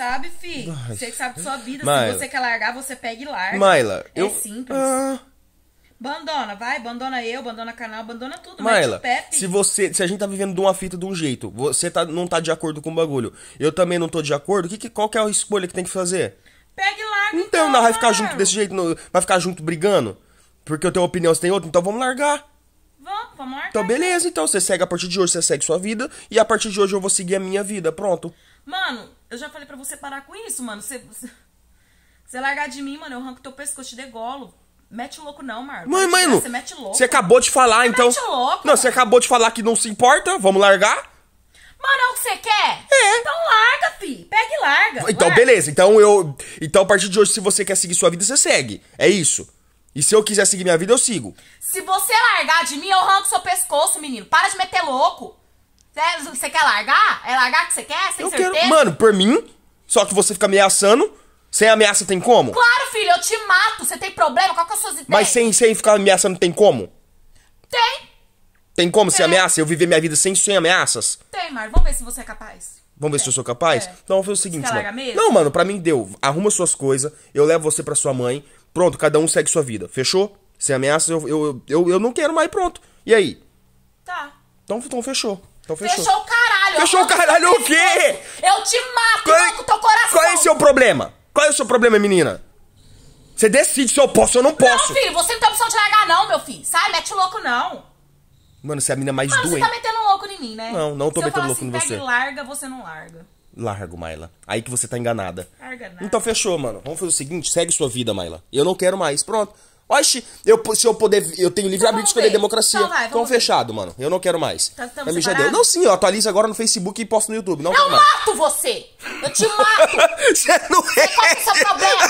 sabe, fi. Você que sabe de sua vida. Maila. Se você quer largar, você pega e larga. Maila, é eu... simples. Ah... Abandona, vai, abandona eu, abandona canal, abandona tudo, Maila, pé, se você, se a gente tá vivendo de uma fita de um jeito, você tá, não tá de acordo com o bagulho, eu também não tô de acordo, que, que, qual que é a escolha que tem que fazer? Pega e larga, então. Então, não, vai ficar junto desse jeito, não, vai ficar junto brigando? Porque eu tenho uma opinião, você tem outra, então vamos largar. Vamos, vamos largar. Então, então, beleza, então, você segue a partir de hoje, você segue sua vida, e a partir de hoje eu vou seguir a minha vida, pronto. Mano, eu já falei para você parar com isso, mano. Você, você largar de mim, mano, eu arranco teu pescoço, te degolo. Mete o louco não, Marco. Mãe, mano. Você mete louco. Você acabou de falar, então. Mete louco. Não, você acabou de falar que não se importa. Vamos largar? Mano, é o que você quer? É. Então larga, fi. Pega e larga. Então, larga. beleza. Então eu. Então, a partir de hoje, se você quer seguir sua vida, você segue. É isso. E se eu quiser seguir minha vida, eu sigo. Se você largar de mim, eu arranco seu pescoço, menino. Para de meter louco. Você é quer largar? É largar que você quer? Sem eu certeza? quero. Mano, por mim, só que você fica ameaçando. Sem ameaça tem como? Claro, filho, eu te mato. Você tem problema? Qual que é as suas ideias? Mas sem, sem ficar ameaçando tem como? Tem. Tem como sem ameaça? Eu viver minha vida sem, sem ameaças? Tem, Mar. Vamos ver se você é capaz. Vamos ver se eu sou capaz? É. Então, vamos fazer o seguinte, você mano. Mesmo? Não, mano, pra mim deu. Arruma suas coisas, eu levo você pra sua mãe. Pronto, cada um segue sua vida. Fechou? Sem ameaças, eu, eu, eu, eu, eu não quero mais, pronto. E aí? Tá. Então, então fechou. Então fechou. Fechou o caralho. Fechou o caralho o quê? Eu te mato, qual é, teu coração. Qual é o seu problema? Qual é o seu problema, menina? Você decide se eu posso ou não posso. Não, filho, você não tem opção de largar, não, meu filho. Sai, mete louco, não. Mano, você é a mina mais Mano, doente. você tá metendo louco em mim, né? Não, não tô se metendo louco assim, em você. Se larga, você não larga. Largo, Mayla. Aí que você tá enganada. Larga nada. Então fechou, mano. Vamos fazer o seguinte, segue sua vida, Mayla. Eu não quero mais. Pronto. Oxi, eu, se eu poder. Eu tenho livre-arbítrio de escolher ver. democracia. Então, vai, Tô então, fechado, mano. Eu não quero mais. Tá, estamos já deu. Não, sim, eu atualizo agora no Facebook e posto no YouTube. Não eu mato mais. você! Eu te mato! você não é. é. qual é o seu problema?